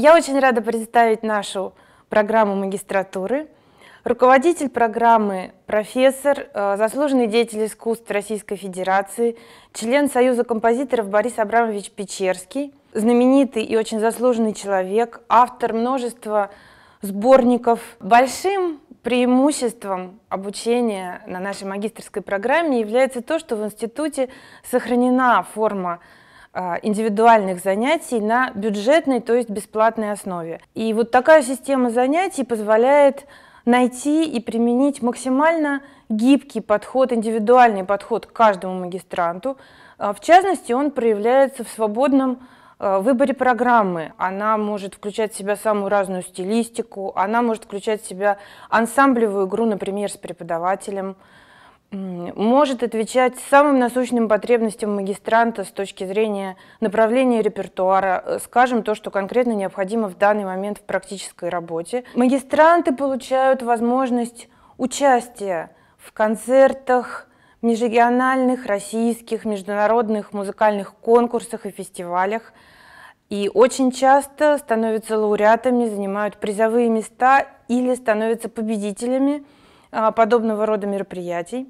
Я очень рада представить нашу программу магистратуры. Руководитель программы, профессор, э, заслуженный деятель искусств Российской Федерации, член Союза композиторов Борис Абрамович Печерский, знаменитый и очень заслуженный человек, автор множества сборников. Большим преимуществом обучения на нашей магистрской программе является то, что в институте сохранена форма а, индивидуальных занятий на бюджетной, то есть бесплатной основе. И вот такая система занятий позволяет найти и применить максимально гибкий подход, индивидуальный подход к каждому магистранту. А, в частности, он проявляется в свободном а, выборе программы. Она может включать в себя самую разную стилистику, она может включать в себя ансамблевую игру, например, с преподавателем, может отвечать самым насущным потребностям магистранта с точки зрения направления репертуара, э, скажем, то, что конкретно необходимо в данный момент в практической работе. Магистранты получают возможность участия в концертах, межрегиональных, российских, международных музыкальных конкурсах и фестивалях. И очень часто становятся лауреатами, занимают призовые места или становятся победителями а, подобного рода мероприятий.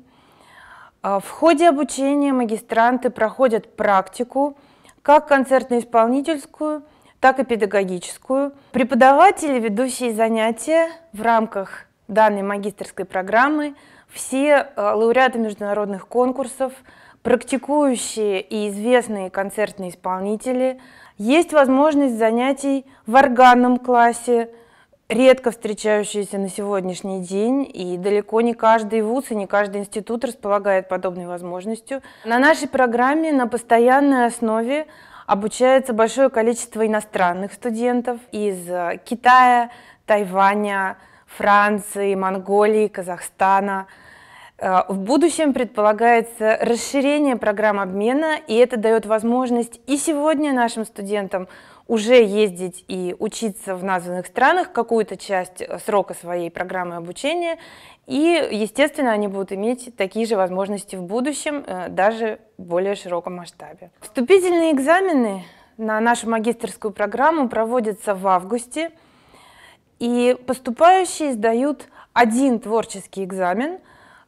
А в ходе обучения магистранты проходят практику, как концертно-исполнительскую, так и педагогическую. Преподаватели, ведущие занятия в рамках данной магистрской программы, все э, лауреаты международных конкурсов, практикующие и известные концертные исполнители. Есть возможность занятий в органном классе, редко встречающиеся на сегодняшний день, и далеко не каждый вуз и не каждый институт располагает подобной возможностью. На нашей программе на постоянной основе обучается большое количество иностранных студентов из э, Китая, Тайваня, Франции, Монголии, Казахстана. Э, в будущем предполагается расширение программ обмена, и это дает возможность и сегодня нашим студентам уже ездить и учиться в названных странах какую-то часть э, срока своей программы обучения, и, естественно, они будут иметь такие же возможности в будущем, э, даже в более широком масштабе. Вступительные экзамены на нашу магистрскую программу проводятся в августе, и поступающие сдают один творческий экзамен,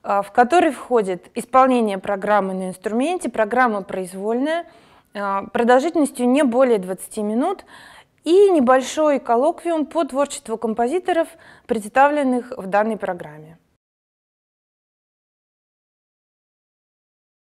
э, в который входит исполнение программы на инструменте, программа произвольная – Э, продолжительностью не более 20 минут и небольшой коллоквиум по творчеству композиторов, представленных в данной программе.